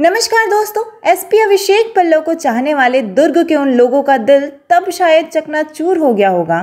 नमस्कार दोस्तों एसपी अभिषेक पल्लव को चाहने वाले दुर्ग के उन लोगों का दिल तब शायद चकनाचूर हो गया होगा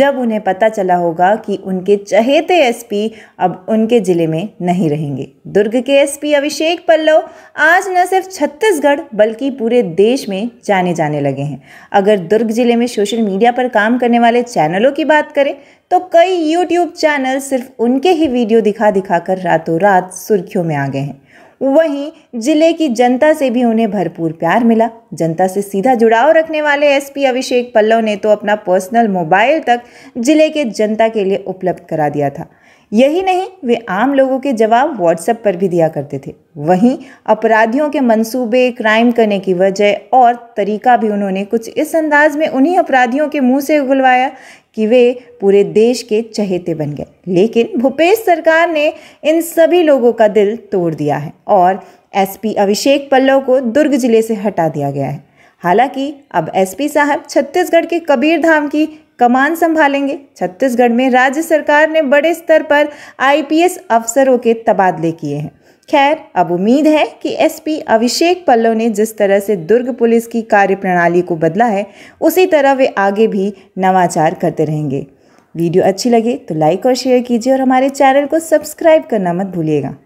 जब उन्हें पता चला होगा कि उनके चहेते एसपी अब उनके जिले में नहीं रहेंगे दुर्ग के एसपी अभिषेक पल्लव आज न सिर्फ छत्तीसगढ़ बल्कि पूरे देश में जाने जाने लगे हैं अगर दुर्ग जिले में सोशल मीडिया पर काम करने वाले चैनलों की बात करें तो कई यूट्यूब चैनल सिर्फ उनके ही वीडियो दिखा दिखा कर रातों रात सुर्खियों में आ गए हैं वहीं जिले की जनता से भी उन्हें भरपूर प्यार मिला जनता से सीधा जुड़ाव रखने वाले एसपी अभिषेक पल्लव ने तो अपना पर्सनल मोबाइल तक जिले के जनता के लिए उपलब्ध करा दिया था यही नहीं वे आम लोगों के जवाब व्हाट्सएप पर भी दिया करते थे वहीं अपराधियों के मंसूबे क्राइम करने की वजह और तरीका भी उन्होंने कुछ इस अंदाज में उन्हीं अपराधियों के मुंह से उगलवाया कि वे पूरे देश के चहेते बन गए लेकिन भूपेश सरकार ने इन सभी लोगों का दिल तोड़ दिया है और एसपी अभिषेक पल्लव को दुर्ग जिले से हटा दिया गया है हालांकि अब एसपी साहब छत्तीसगढ़ के कबीरधाम की कमान संभालेंगे छत्तीसगढ़ में राज्य सरकार ने बड़े स्तर पर आईपीएस अफसरों के तबादले किए हैं खैर अब उम्मीद है कि एसपी अभिषेक पल्लव ने जिस तरह से दुर्ग पुलिस की कार्यप्रणाली को बदला है उसी तरह वे आगे भी नवाचार करते रहेंगे वीडियो अच्छी लगे तो लाइक और शेयर कीजिए और हमारे चैनल को सब्सक्राइब करना मत भूलिएगा